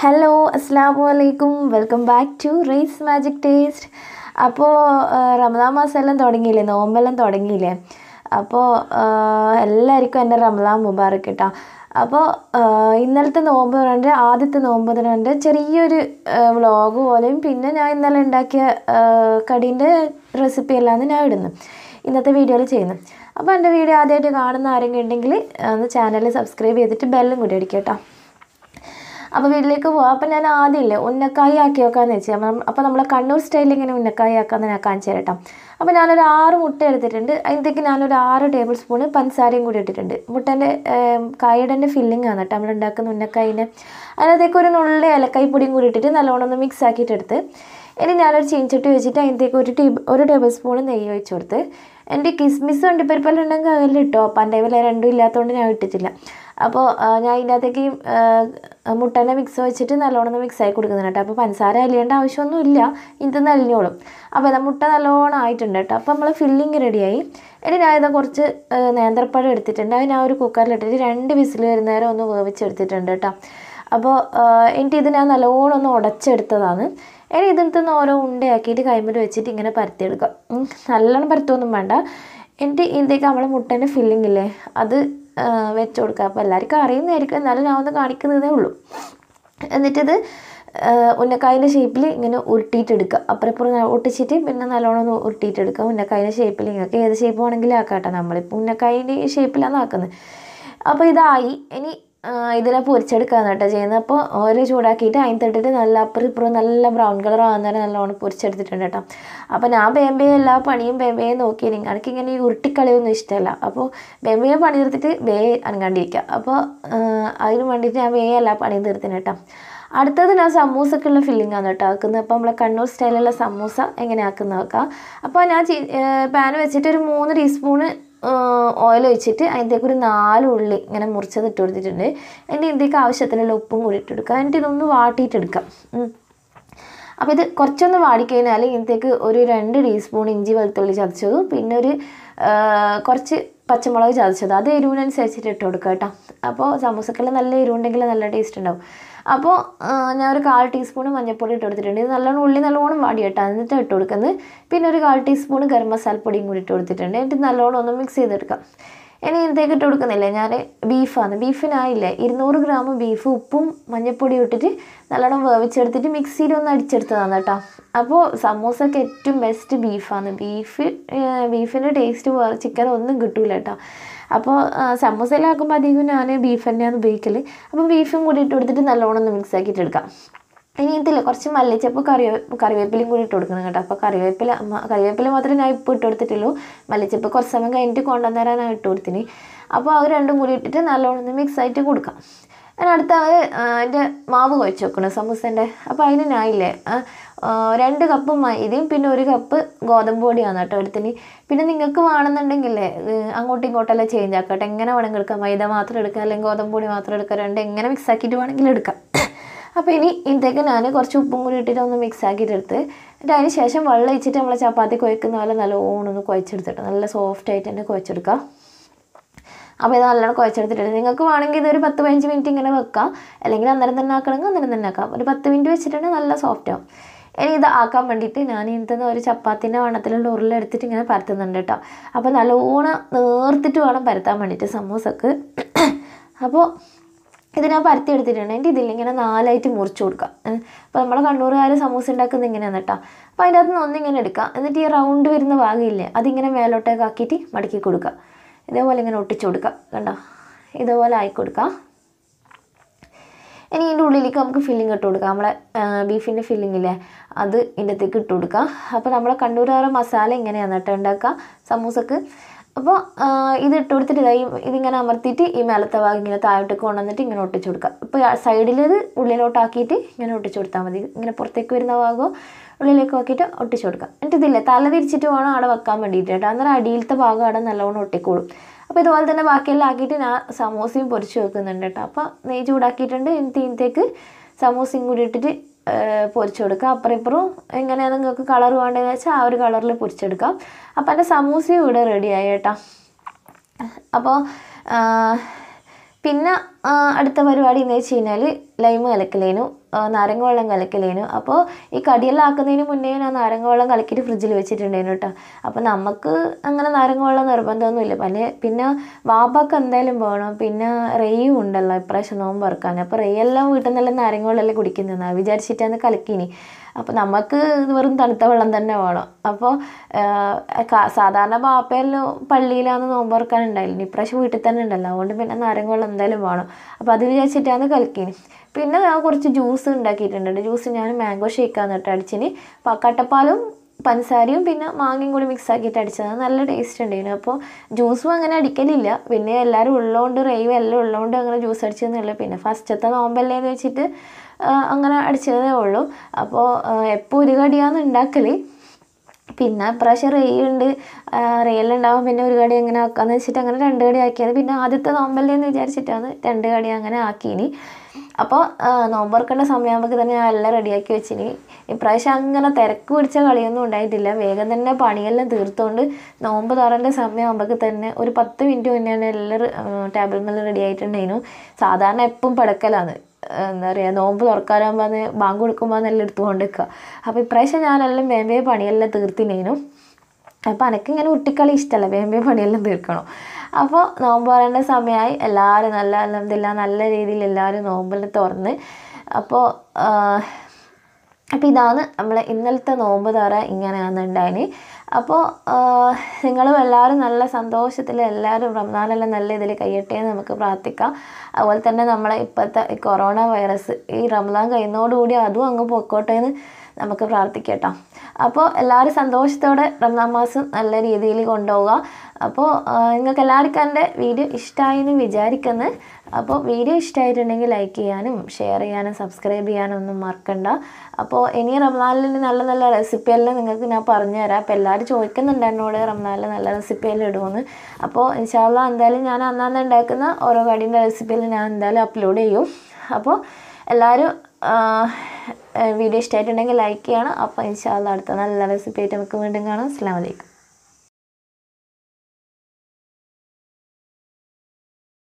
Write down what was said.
hello അസ്സാമു അലൈക്കും welcome back to race magic taste അപ്പോൾ റമദാൻ മാസമെല്ലാം തുടങ്ങിയില്ലേ നോമ്പെല്ലാം തുടങ്ങിയില്ലേ അപ്പോൾ എല്ലാവർക്കും എൻ്റെ റമദാൻ മുബാറക് കേട്ടോ അപ്പോൾ ഇന്നലത്തെ നോമ്പ് പറഞ്ഞിട്ട് ആദ്യത്തെ നോമ്പ് പറഞ്ഞിട്ട് ചെറിയൊരു വ്ളോഗ് പോലെയും പിന്നെ ഞാൻ ഇന്നലെ ഉണ്ടാക്കിയ കടീൻ്റെ റെസിപ്പി അല്ലാന്ന് ഞാൻ ഇടുന്നു ഇന്നത്തെ വീഡിയോയിൽ ചെയ്യുന്നു അപ്പോൾ എൻ്റെ വീഡിയോ ആദ്യമായിട്ട് കാണുന്ന ആരെങ്കിലും ഉണ്ടെങ്കിൽ ഒന്ന് ചാനൽ സബ്സ്ക്രൈബ് ചെയ്തിട്ട് ബെല്ലും കൂടി അടിക്കാം കേട്ടോ അപ്പോൾ വീട്ടിലേക്ക് പോവാം അപ്പോൾ ഞാൻ ആദ്യമില്ലേ ഉന്നക്കായി ആക്കി വെക്കാമെന്ന് വെച്ചാൽ അപ്പോൾ നമ്മളെ കണ്ണൂർ സ്റ്റൈലിൽ ഇങ്ങനെ ഉന്നക്കായി ആക്കാമെന്ന് ഞാൻ കാണിച്ചു തരട്ടോ അപ്പോൾ ഞാനൊരു ആറ് മുട്ട എടുത്തിട്ടുണ്ട് അതിലേക്ക് ഞാനൊരു ആറ് ടേബിൾ സ്പൂണ് പഞ്ചസാരയും കൂടി ഇട്ടിട്ടുണ്ട് മുട്ടേൻ്റെ കായയുടെ ഫില്ലിംഗ് ആണ് കേട്ടോ നമ്മൾ ഉണ്ടാക്കുന്ന ഉന്നക്കായിൻ്റെ അതിനകത്തേക്ക് ഒരു നുള്ളി ഏലക്കായി പൊടിയും കൂടി ഇട്ടിട്ട് നല്ലോണം ഒന്ന് മിക്സ് ആക്കിയിട്ടെടുത്ത് ഇനി ഞാനൊരു ചീഞ്ചട്ടി വെച്ചിട്ട് അതിനകത്തേക്ക് ഒരു ടീ ഒരു ടേബിൾ സ്പൂൺ നെയ്യ് ഒഴിച്ചു കൊടുത്ത് എൻ്റെ കിസ്മിസ് വണ്ടിപ്പരിപ്പെല്ലാം ഉണ്ടെങ്കിൽ അതിൽ ഇട്ടോ അപ്പം എൻ്റെ വില രണ്ടും ഇല്ലാത്തതുകൊണ്ട് ഞാൻ ഇട്ടിട്ടില്ല അപ്പോൾ ഞാൻ ഇതിൻ്റെ അകത്തേക്ക് മുട്ടേൻ്റെ മിക്സ് വെച്ചിട്ട് നല്ലോണം മിക്സ് ആയി കൊടുക്കുന്നുണ്ട് കേട്ടോ അപ്പോൾ പഞ്ചസാര അലിയേണ്ട ഇല്ല ഇത് നലിഞ്ഞോളും അപ്പോൾ അതാ മുട്ട നല്ലോണം ആയിട്ടുണ്ട് കേട്ടോ അപ്പോൾ നമ്മൾ ഫില്ലിങ് റെഡിയായി ഇനി ഞാൻ ഇതാ കുറച്ച് നേന്ത്രപ്പഴം എടുത്തിട്ടുണ്ട് അത് ഞാൻ ഒരു കുക്കറിലിട്ടിട്ട് രണ്ട് വിസിൽ വരുന്ന നേരം ഒന്ന് വേവിച്ചെടുത്തിട്ടുണ്ട് കേട്ടോ അപ്പോൾ എനിക്കിത് ഞാൻ നല്ലോണം ഒന്ന് ഉടച്ചെടുത്തതാണ് ഇനി ഇതിനകത്തുനിന്ന് ഓരോ ഉണ്ടയാക്കിയിട്ട് കൈമ്പിൽ വെച്ചിട്ട് ഇങ്ങനെ പരത്തിയെടുക്കുക നല്ലോണം പരത്തൊന്നും വേണ്ട എൻ്റെ ഇതിലേക്ക് നമ്മളെ മുട്ടേൻ്റെ ഫില്ലിംഗ് ഇല്ലേ അത് വെച്ച് കൊടുക്കുക അപ്പോൾ എല്ലാവർക്കും അറിയുന്നതായിരിക്കും എന്നാലും ഞാൻ ഒന്ന് കാണിക്കുന്നതേ ഉള്ളൂ എന്നിട്ടത് ഉന്നക്കായിൻ്റെ ഷേപ്പിൽ ഇങ്ങനെ ഉരുട്ടിയിട്ടെടുക്കുക അപ്പുറപ്പുറം ഒട്ടിച്ചിട്ട് പിന്നെ നല്ലോണം ഒന്ന് ഉരുട്ടിയിട്ടെടുക്കുക ഉന്നക്കായിൻ്റെ ഷേപ്പിൽ നിങ്ങൾക്ക് ഏത് ഷേപ്പ് വേണമെങ്കിലും ആക്കാം നമ്മളിപ്പോൾ ഉന്നക്കായിൻ്റെ ഷേപ്പിലാണ് ആക്കുന്നത് അപ്പോൾ ഇതായി ഇനി ഇതിനെ പൊരിച്ചെടുക്കാന്ന് കേട്ടോ ചെയ്യുന്നത് അപ്പോൾ ഓരോ ചൂടാക്കിയിട്ട് അതിന് അതിനകത്തിട്ടിട്ട് നല്ല അപ്പുറം ഇപ്പുറം നല്ല ബ്രൗൺ കളർ ആകുന്ന വരെ നല്ലോണം പൊരിച്ചെടുത്തിട്ടുണ്ട് കേട്ടോ അപ്പോൾ ഞാൻ ബേമ്പേ എല്ലാ പണിയും ബേമ്പയെ നോക്കിയിരുന്നു എനിക്ക് ഇങ്ങനെ ഈ ഉരുട്ടിക്കളിയൊന്നും ഇഷ്ടമല്ല അപ്പോൾ ബേമ്പയെ പണി തീർത്തിട്ട് വേ അനങ്ങാണ്ടിരിക്കുക അപ്പോൾ അതിന് വേണ്ടിയിട്ട് ഞാൻ വേ എല്ലാ പണിയും തീർത്തിന് കേട്ടോ അടുത്തത് ഞാൻ സമൂസക്കുള്ള ഫില്ലിംഗ് ആണ് കേട്ടോ ആക്കുന്നത് അപ്പോൾ നമ്മളെ കണ്ണൂർ സ്റ്റൈലുള്ള സമൂസ എങ്ങനെ ആക്കുന്ന നോക്കാം അപ്പോൾ ഞാൻ പാന് വെച്ചിട്ട് ഒരു മൂന്ന് ടീസ്പൂണ് ഓയിൽ ഒഴിച്ചിട്ട് അതിൻ്റേക്ക് ഒരു നാല് ഉള്ളി ഇങ്ങനെ മുറിച്ചത് ഇട്ട് കൊടുത്തിട്ടുണ്ട് അതിൻ്റെ ഇതിലേക്ക് ആവശ്യത്തിനുള്ള ഉപ്പും കൂടി ഇട്ട് കൊടുക്കുക എന്നിട്ട് ഇതൊന്ന് വാട്ടിയിട്ടെടുക്കാം അപ്പോൾ ഇത് കുറച്ചൊന്ന് വാടിക്കഴിഞ്ഞാൽ ഇതിലേക്ക് ഒരു രണ്ട് ടീസ്പൂൺ ഇഞ്ചി വെളുത്തുള്ളി ചതച്ചതും പിന്നെ ഒരു കുറച്ച് പച്ചമുളക് ചതച്ചത് അത് എരിവിനനുസരിച്ചിട്ട് ഇട്ട് കൊടുക്കുക കേട്ടോ അപ്പോൾ സമൂസക്കെല്ലാം നല്ല എരിവുണ്ടെങ്കിൽ നല്ല ടേസ്റ്റ് ഉണ്ടാവും അപ്പോൾ ഞാൻ ഒരു കാൽ ടീസ്പൂൺ മഞ്ഞൾപ്പൊടി ഇട്ട് കൊടുത്തിട്ടുണ്ട് ഇത് നല്ലോണം ഉള്ളി നല്ലോണം വാടി കേട്ടോ എന്നിട്ട് ഇട്ട് കൊടുക്കുന്നത് പിന്നെ ഒരു കാൽ ടീസ്പൂൺ ഗരം മസാലപ്പൊടിയും കൂടി ഇട്ട് കൊടുത്തിട്ടുണ്ട് എന്നിട്ട് നല്ലോണം ഒന്ന് മിക്സ് ചെയ്തെടുക്കാം ഇനി ഇതിലേക്ക് ഇട്ട് കൊടുക്കുന്നില്ല ഞാൻ ബീഫാണ് ബീഫിനായില്ല ഇരുന്നൂറ് ഗ്രാം ബീഫ് ഉപ്പും മഞ്ഞൾപ്പൊടിയും ഇട്ടിട്ട് നല്ലോണം വേവിച്ചെടുത്തിട്ട് മിക്സിയിൽ ഒന്ന് അടിച്ചെടുത്തതാണ് കേട്ടോ അപ്പോൾ സമൂസക്ക് ഏറ്റവും ബെസ്റ്റ് ബീഫാണ് ബീഫ് ബീഫിൻ്റെ ടേസ്റ്റ് ചിക്കൻ ഒന്നും കിട്ടൂല കേട്ടോ അപ്പോൾ സമൂസയിലാക്കുമ്പോൾ അധികം ഞാൻ ബീഫ് തന്നെയാണ് ഉപയോഗിക്കൽ അപ്പോൾ ബീഫും കൂടി ഇട്ട് കൊടുത്തിട്ട് നല്ലോണം ഒന്ന് മിക്സ് ആക്കിയിട്ട് എടുക്കാം ഇനി ഇതില്ല കുറച്ച് മല്ലിച്ചപ്പ് കറിവേപ്പ് കറിവേപ്പിലും കൂടി ഇട്ട് കൊടുക്കണം കേട്ടോ അപ്പോൾ കറിവേപ്പില കറിവേപ്പില മാത്രമേ ഞാൻ ഇപ്പോൾ ഇട്ട് കൊടുത്തിട്ടുള്ളൂ മല്ലിച്ചപ്പ് കുറച്ച് സമയം കഴിഞ്ഞിട്ട് കൊണ്ടുവന്നേരാണ് ഇട്ട് കൊടുത്തിന് അപ്പോൾ അവർ രണ്ടും കൂടി ഇട്ടിട്ട് നല്ലോണം ഒന്ന് മിക്സ് ആയിട്ട് കൊടുക്കാം അവർ എൻ്റെ മാവ് കുഴച്ച് വെക്കണം സമൂസേൻ്റെ അപ്പോൾ അതിന് ഞാനില്ലേ രണ്ട് കപ്പ് മൈദയും പിന്നെ ഒരു കപ്പ് ഗോതമ്പ് പൊടിയാണ് കേട്ടോ എടുത്തിന് പിന്നെ നിങ്ങൾക്ക് വേണമെന്നുണ്ടെങ്കിൽ അങ്ങോട്ടും ഇങ്ങോട്ടെല്ലാം ചേഞ്ച് കേട്ടോ എങ്ങനെ വേണമെങ്കിൽ എടുക്കാം മൈദ മാത്രം എടുക്കാം അല്ലെങ്കിൽ ഗോതമ്പ് പൊടി മാത്രം എടുക്കാം രണ്ട് എങ്ങനെ മിക്സ് ആക്കിയിട്ട് വേണമെങ്കിൽ എടുക്കാം അപ്പോൾ ഇനി ഇതൊക്കെ ഞാൻ കുറച്ച് ഉപ്പും കൂടി ഇട്ടിട്ട് ഒന്ന് മിക്സ് ആക്കിയിട്ട് എന്നിട്ട് അതിന് ശേഷം വെള്ളം ഒഴിച്ചിട്ട് നമ്മൾ ചപ്പാത്തി കുഴക്കുന്ന പോലെ നല്ല ഓണൊന്ന് കുഴച്ചെടുത്തിട്ട് നല്ല സോഫ്റ്റ് ആയിട്ട് തന്നെ കുഴച്ചെടുക്കുക അപ്പോൾ ഇത് നല്ലോണം കുഴച്ചെടുത്തിട്ടുണ്ട് നിങ്ങൾക്ക് വേണമെങ്കിൽ ഇതൊരു പത്ത് പതിനഞ്ച് മിനിറ്റ് ഇങ്ങനെ വെക്കാം അല്ലെങ്കിൽ അന്നേരം തന്നെ ആക്കണമെങ്കിൽ അന്നേരം തന്നെ ആക്കാം ഒരു പത്ത് മിനിറ്റ് വെച്ചിട്ടുണ്ടെങ്കിൽ നല്ല സോഫ്റ്റ് ആവും ഇനി ഇത് ആക്കാൻ വേണ്ടിയിട്ട് ഞാൻ ഇതിന് ഒരു ചപ്പാത്തിൻ്റെ വണ്ണത്തിലുള്ള ഉരുളെടുത്തിട്ട് ഇങ്ങനെ പരത്തുന്നുണ്ട് കേട്ടോ അപ്പോൾ നല്ലവണ്ണം നേർത്തിട്ട് വേണം പരത്താൻ വേണ്ടിയിട്ട് സമൂസക്ക് അപ്പോൾ ഇത് ഞാൻ പരത്തി എടുത്തിട്ടുണ്ട് എൻ്റെ ഇതിലിങ്ങനെ നാലായിട്ട് മുറിച്ച് കൊടുക്കാം അപ്പോൾ നമ്മളെ കണ്ണൂർകാർ സമൂസ ഉണ്ടാക്കുന്നത് ഇങ്ങനെയാണ് കേട്ടോ അപ്പോൾ അതിൻ്റെ അകത്ത് നിന്ന് ഒന്നിങ്ങനെ എടുക്കാം എന്നിട്ട് ഈ റൗണ്ട് വരുന്ന ഭാഗമില്ലേ അതിങ്ങനെ മേലോട്ടേക്ക് ആക്കിയിട്ട് മടക്കി കൊടുക്കുക ഇതേപോലെ ഇങ്ങനെ ഒട്ടിച്ചു കൊടുക്കുക കണ്ടോ ഇതേപോലെ ആയി കൊടുക്കുക ഇനി ഇതിൻ്റെ ഉള്ളിലേക്ക് നമുക്ക് ഫില്ലിംഗ് ഇട്ട് കൊടുക്കാം നമ്മളെ ബീഫിൻ്റെ ഫില്ലിംഗ് ഇല്ലേ അത് ഇതിൻ്റെ അകത്തേക്ക് ഇട്ട് കൊടുക്കാം അപ്പോൾ നമ്മളെ കണ്ണൂരാറ് മസാല ഇങ്ങനെയാണ് കേട്ടോ ഉണ്ടാക്കുക സമൂസക്ക് അപ്പോൾ ഇത് ഇട്ട് കൊടുത്തിട്ട് ഇതിങ്ങനെ അമർത്തിയിട്ട് ഈ മേലത്തെ ഭാഗം ഇങ്ങനെ താഴോട്ടേക്ക് കൊണ്ടുവന്നിട്ട് ഇങ്ങനെ ഒട്ടിച്ചു കൊടുക്കുക ഇപ്പോൾ സൈഡിലത് ഉള്ളിലോട്ടാക്കിയിട്ട് ഇങ്ങനെ ഒട്ടിച്ചു കൊടുത്താൽ മതി ഇങ്ങനെ പുറത്തേക്ക് വരുന്ന ഭാഗം ഉള്ളിലേക്ക് ആക്കിയിട്ട് ഒട്ടിച്ചു കൊടുക്കുക എന്നിട്ട് ഇതില്ലേ തല തിരിച്ചിട്ട് വേണം അവിടെ വെക്കാൻ വേണ്ടിയിട്ട് കേട്ടോ അന്നേരം അടിയിലത്തെ ഭാഗം അവിടെ നല്ലോണം ഒട്ടിക്കോളും അപ്പോൾ ഇതുപോലെ തന്നെ ബാക്കിയെല്ലാം ആക്കിയിട്ട് ഞാൻ സമോസയും പൊരിച്ച് വെക്കുന്നുണ്ട് കേട്ടോ അപ്പോൾ നെയ് ചൂടാക്കിയിട്ടുണ്ട് ഇനി ഇന്നത്തേക്ക് സമോസയും കൂടി ഇട്ടിട്ട് പൊരിച്ചു കൊടുക്കുക അപ്പുറം ഇപ്പുറം എങ്ങനെയാണ് നിങ്ങൾക്ക് കളർ വേണ്ടതെന്ന് വെച്ചാൽ ആ ഒരു കളറിൽ പൊരിച്ചെടുക്കാം അപ്പോൾ എൻ്റെ സമൂസയും ഇവിടെ റെഡിയായി കേട്ടോ അപ്പോൾ പിന്നെ അടുത്ത പരിപാടി എന്ന് വെച്ച് കഴിഞ്ഞാൽ ലൈമ് കലക്കലേനു നാരങ്ങ വെള്ളം കലക്കലേനു അപ്പോൾ ഈ കടിയെല്ലാം ആക്കുന്നതിന് മുന്നേ ഞാൻ നാരങ്ങ വെള്ളം കലക്കിയിട്ട് ഫ്രിഡ്ജിൽ വെച്ചിട്ടുണ്ടായിരുന്നു കേട്ടോ അപ്പോൾ നമുക്ക് അങ്ങനെ നാരങ്ങ വെള്ളം നിർബന്ധമൊന്നുമില്ല പിന്നെ പിന്നെ വാപ്പൊക്കെ എന്തായാലും വേണം പിന്നെ റെയ്യും ഉണ്ടല്ലോ ഇപ്രാവശ്യം നോമ്പ് ഇറക്കാൻ അപ്പോൾ റെയ്യെല്ലാം വീട്ടിൽ നിന്നെല്ലാം നാരങ്ങ വെള്ളമല്ലേ കുടിക്കുന്നതെന്നാണ് വിചാരിച്ചിട്ടാണ് കലക്കിനി അപ്പോൾ നമുക്ക് വെറും തണുത്ത വെള്ളം തന്നെ വേണം അപ്പോൾ സാധാരണ ബാപ്പയെല്ലാം പള്ളിയിലാണ് നോമ്പ് തുറക്കാൻ ഉണ്ടായില്ല ഇപ്രാവശ്യം വീട്ടിൽ തന്നെ ഉണ്ടല്ലോ അതുകൊണ്ട് പിന്നെ നാരങ്ങ വെള്ളം എന്തായാലും വേണം അപ്പോൾ അത് വിചാരിച്ചിട്ടാണ് കളിക്കുന്നത് പിന്നെ ഞാൻ കുറച്ച് ജ്യൂസ് ഉണ്ടാക്കിയിട്ടുണ്ട് ജ്യൂസ് ഞാൻ മാംഗോ ഷേക്കാന്ന് കേട്ടോ അടിച്ചിന് കട്ടപ്പാലും പഞ്ചസാരയും പിന്നെ മാങ്ങയും കൂടി മിക്സ് ആക്കിയിട്ട് അടിച്ചതാണ് നല്ല ടേസ്റ്റ് ഉണ്ടായിരുന്നു അപ്പോൾ ജ്യൂസും അങ്ങനെ അടിക്കലില്ല പിന്നെ എല്ലാവരും ഉള്ളതുകൊണ്ട് റേവ് എല്ലാം ഉള്ളതുകൊണ്ട് അങ്ങനെ ജ്യൂസ് അടിച്ചതെന്നല്ല പിന്നെ ഫസ്റ്റത്തെ നോമ്പല്ലേ എന്ന് വെച്ചിട്ട് അങ്ങനെ അടിച്ചതേ ഉള്ളൂ അപ്പോൾ എപ്പോൾ ഒരു കടിയാണ് ഉണ്ടാക്കൽ പിന്നെ പ്രാവശ്യം ഉണ്ട് റെയ്യലുണ്ടാവും പിന്നെ ഒരു കടി അങ്ങനെ ആക്കാമെന്ന് വെച്ചിട്ട് അങ്ങനെ രണ്ട് കടി ആക്കിയത് പിന്നെ ആദ്യത്തെ നോമ്പല്ലേ എന്ന് വിചാരിച്ചിട്ടാണ് രണ്ട് കടി അങ്ങനെ ആക്കിയിനി അപ്പോൾ നോമ്പ് തുറക്കേണ്ട സമയമാകുമ്പോൾ തന്നെ ഞാൻ എല്ലാം റെഡിയാക്കി വെച്ചിനി ഇപ്രാവശ്യം അങ്ങനെ തിരക്ക് പിടിച്ച കളിയൊന്നും ഉണ്ടായിട്ടില്ല വേഗം തന്നെ പണിയെല്ലാം തീർത്തുകൊണ്ട് നോമ്പ് തുറേണ്ട സമയമാകുമ്പോൾ തന്നെ ഒരു പത്ത് മിനിറ്റ് മുന്നെയാണ് എല്ലാം ടേബിൾ മേലെ റെഡി ആയിട്ടുണ്ടായിരുന്നു സാധാരണ എപ്പം പടക്കലാണ് എന്താ പറയുക നോമ്പ് തുറക്കാനാകുമ്പോൾ ബാങ്ക് കൊടുക്കുമ്പോൾ എല്ലാം എടുത്തുകൊണ്ട് നിൽക്കുക അപ്പോൾ ഇപ്രാവശ്യം ഞാനെല്ലാം വേഗം പണിയെല്ലാം തീർത്തിനേനും അപ്പോൾ അനക്ക് ഇങ്ങനെ ഉട്ടിക്കളി ഇഷ്ടമല്ല വേമ്പേ പണിയെല്ലാം തീർക്കണം അപ്പോൾ നോമ്പ് പറയേണ്ട സമയമായി എല്ലാവരും നല്ല അല്ലെന്നില്ല നല്ല രീതിയിൽ എല്ലാവരും നോമ്പിനെ തുറന്ന് അപ്പോൾ അപ്പോൾ ഇതാണ് നമ്മൾ ഇന്നലത്തെ നോമ്പ് തറ ഇങ്ങനെയാണ് ഉണ്ടായിന് അപ്പോൾ നിങ്ങളും എല്ലാവരും നല്ല സന്തോഷത്തിൽ എല്ലാവരും റംസാനെല്ലാം നല്ല ഇതിൽ കഴിയട്ടെ എന്ന് നമുക്ക് പ്രാർത്ഥിക്കാം അതുപോലെ തന്നെ നമ്മളെ ഇപ്പോഴത്തെ ഈ കൊറോണ വൈറസ് ഈ റംസാൻ കഴിയുന്നതോടുകൂടി അതും അങ്ങ് പൊക്കോട്ടെ എന്ന് നമുക്ക് പ്രാർത്ഥിക്കട്ടോ അപ്പോൾ എല്ലാവരും സന്തോഷത്തോടെ റംസാൻ മാസം നല്ല രീതിയിൽ കൊണ്ടുപോകുക അപ്പോൾ നിങ്ങൾക്ക് എല്ലാവർക്കും എൻ്റെ വീഡിയോ ഇഷ്ടമായി എന്ന് വിചാരിക്കുന്നത് അപ്പോൾ വീഡിയോ ഇഷ്ടമായിട്ടുണ്ടെങ്കിൽ ലൈക്ക് ചെയ്യാനും ഷെയർ ചെയ്യാനും സബ്സ്ക്രൈബ് ചെയ്യാനും ഒന്നും മറക്കണ്ട അപ്പോൾ ഇനി റംസാനിൽ നല്ല നല്ല റെസിപ്പിയെല്ലാം നിങ്ങൾക്ക് ഞാൻ പറഞ്ഞുതരാം അപ്പോൾ എല്ലാവരും ഒരുപാട് ചോദിക്കുന്നുണ്ട് എന്നോട് റംലാനിൽ നല്ല റെസിപ്പിയെല്ലാം ഇടുമെന്ന് അപ്പോൾ ഇൻഷാല്ല എന്തായാലും ഞാൻ അന്നാന്ന് ഉണ്ടാക്കുന്ന ഓരോ കടീൻ്റെ റെസിപ്പിയിൽ ഞാൻ എന്തായാലും അപ്ലോഡ് ചെയ്യും അപ്പോൾ എല്ലാവരും വീഡിയോ ഇഷ്ടമായിട്ടുണ്ടെങ്കിൽ ലൈക്ക് ചെയ്യണം അപ്പോൾ ഇൻഷാല്ല അടുത്ത നല്ല റെസിപ്പി ആയിട്ട് നമുക്ക് വീണ്ടും കാണാം അസ്സാം വലൈക്കും